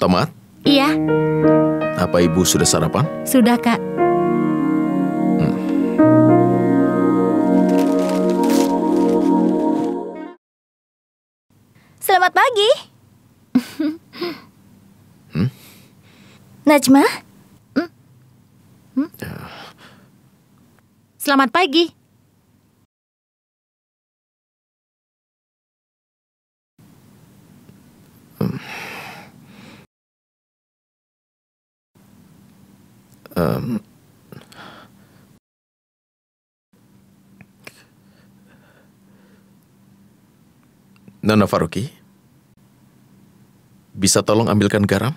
Tomat? Iya. Apa ibu sudah sarapan? Sudah, Kak. Hmm. Selamat pagi. hmm? Najma? Hmm? Hmm? Ya. Selamat pagi. Hmm. um, Nana Faruki, bisa tolong ambilkan garam?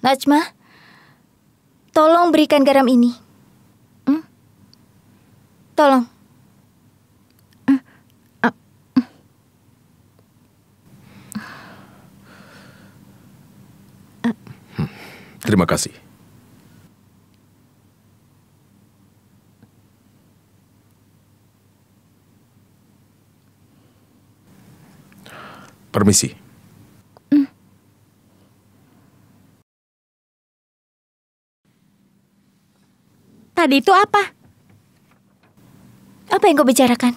Najma, tolong berikan garam ini. Hmm? Tolong. Terima kasih. Permisi. Tadi itu apa? Apa yang kau bicarakan?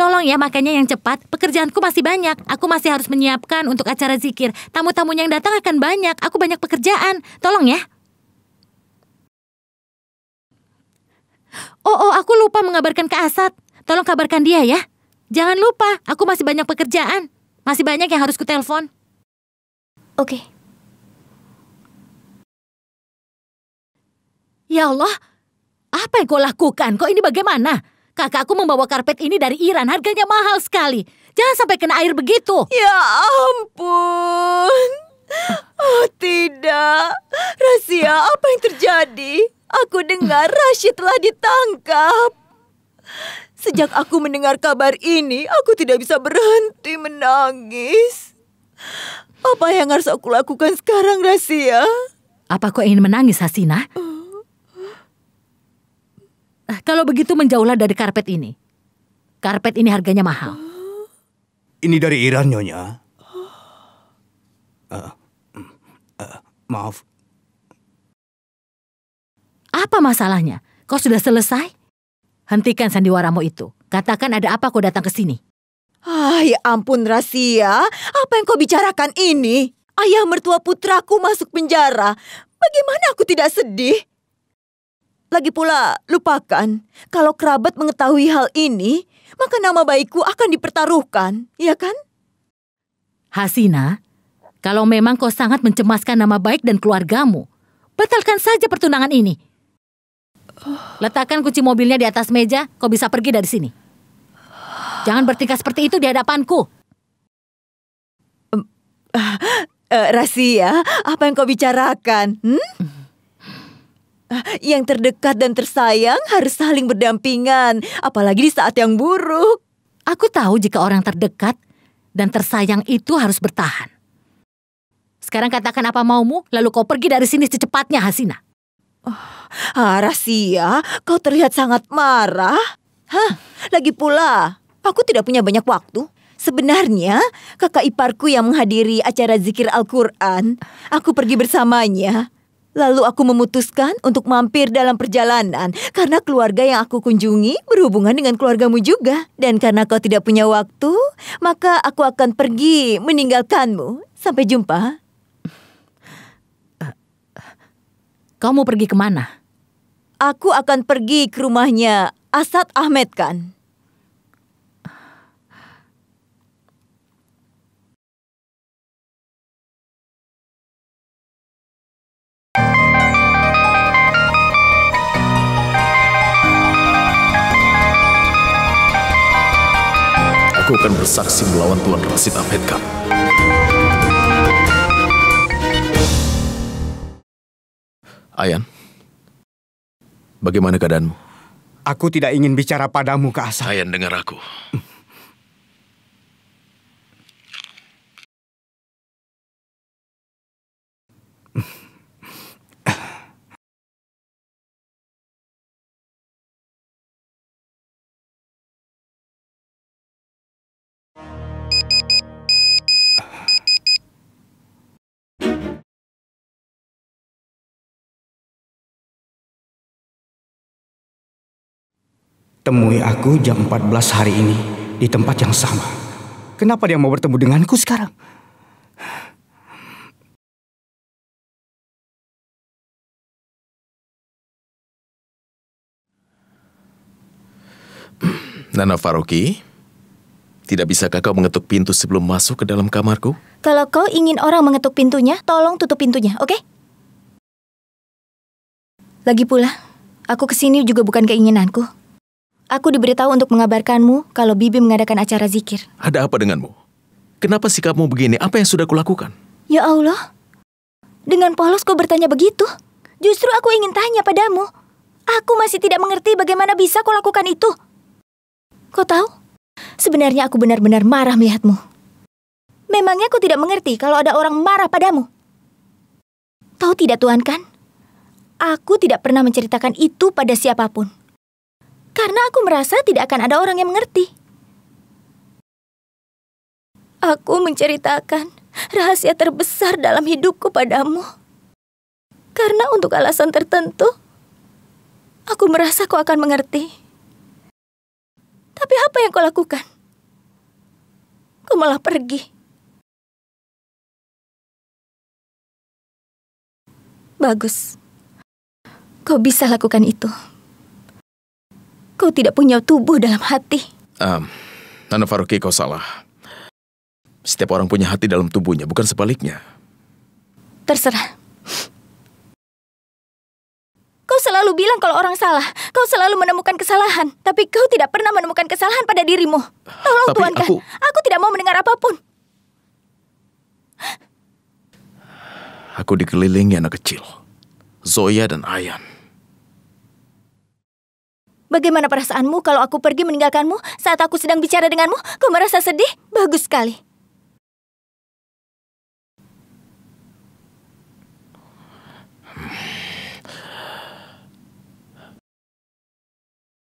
Tolong ya makannya yang cepat, pekerjaanku masih banyak. Aku masih harus menyiapkan untuk acara zikir. tamu tamu yang datang akan banyak, aku banyak pekerjaan. Tolong ya. Oh, oh, aku lupa mengabarkan ke Asad. Tolong kabarkan dia ya. Jangan lupa, aku masih banyak pekerjaan. Masih banyak yang harus kutelepon. Oke. Okay. Ya Allah, apa yang kau lakukan? Kok ini bagaimana? Kakakku membawa karpet ini dari Iran, harganya mahal sekali. Jangan sampai kena air begitu. Ya ampun. Oh tidak. Rahasia, apa yang terjadi? Aku dengar Rashid telah ditangkap. Sejak aku mendengar kabar ini, aku tidak bisa berhenti menangis. Apa yang harus aku lakukan sekarang, Rahasia? Apa kau ingin menangis, Hasina? Uh. Kalau begitu menjauhlah dari karpet ini. Karpet ini harganya mahal. Ini dari Iran, Nyonya. Uh, uh, maaf. Apa masalahnya? Kau sudah selesai? Hentikan sandiwaramu itu. Katakan ada apa kau datang ke sini. Ah, ya ampun Rasia. Apa yang kau bicarakan ini? Ayah mertua putraku masuk penjara. Bagaimana aku tidak sedih? Lagi pula, lupakan. Kalau kerabat mengetahui hal ini, maka nama baikku akan dipertaruhkan, ya kan? Hasina, kalau memang kau sangat mencemaskan nama baik dan keluargamu, batalkan saja pertunangan ini. Letakkan kunci mobilnya di atas meja, kau bisa pergi dari sini. Jangan bertingkah seperti itu di hadapanku. Uh, uh, Rahasia, apa yang kau bicarakan? Hmm? hmm. Ah, yang terdekat dan tersayang harus saling berdampingan, apalagi di saat yang buruk. Aku tahu jika orang terdekat dan tersayang itu harus bertahan. Sekarang katakan apa maumu, lalu kau pergi dari sini secepatnya, Hasina. Oh, Rahasia, kau terlihat sangat marah. Hah, lagi pula, aku tidak punya banyak waktu. Sebenarnya, kakak iparku yang menghadiri acara zikir Al-Quran, aku pergi bersamanya. Lalu aku memutuskan untuk mampir dalam perjalanan karena keluarga yang aku kunjungi berhubungan dengan keluargamu juga. Dan karena kau tidak punya waktu, maka aku akan pergi meninggalkanmu. Sampai jumpa. Eh, kau mau pergi kemana? Aku akan pergi ke rumahnya Asad Ahmed kan. Aku akan bersaksi melawan Tuan Rasid Ambedkar. Ayan, bagaimana keadaanmu? Aku tidak ingin bicara padamu, Kak Asa. Ayan, dengar aku. Hmm. Temui aku jam 14 hari ini di tempat yang sama. Kenapa dia mau bertemu denganku sekarang? Nana Faruki, tidak bisakah kau mengetuk pintu sebelum masuk ke dalam kamarku? Kalau kau ingin orang mengetuk pintunya, tolong tutup pintunya, oke? Okay? Lagi pula, aku kesini juga bukan keinginanku. Aku diberitahu untuk mengabarkanmu kalau Bibi mengadakan acara zikir. Ada apa denganmu? Kenapa sikapmu begini? Apa yang sudah kulakukan? Ya Allah, dengan polos kau bertanya begitu. Justru aku ingin tanya padamu. Aku masih tidak mengerti bagaimana bisa kau lakukan itu. Kau tahu? Sebenarnya aku benar-benar marah melihatmu. Memangnya aku tidak mengerti kalau ada orang marah padamu. Tahu tidak Tuhan kan? Aku tidak pernah menceritakan itu pada siapapun. Karena aku merasa tidak akan ada orang yang mengerti. Aku menceritakan rahasia terbesar dalam hidupku padamu. Karena untuk alasan tertentu, aku merasa kau akan mengerti. Tapi apa yang kau lakukan? Kau malah pergi. Bagus. Kau bisa lakukan itu. Kau tidak punya tubuh dalam hati. Um, Nana Faruki, kau salah. Setiap orang punya hati dalam tubuhnya, bukan sebaliknya. Terserah. Kau selalu bilang kalau orang salah. Kau selalu menemukan kesalahan. Tapi kau tidak pernah menemukan kesalahan pada dirimu. Tolong Tapi Aku... aku tidak mau mendengar apapun. Aku dikelilingi anak kecil. Zoya dan Ayan. Bagaimana perasaanmu kalau aku pergi meninggalkanmu saat aku sedang bicara denganmu? Kau merasa sedih? Bagus sekali.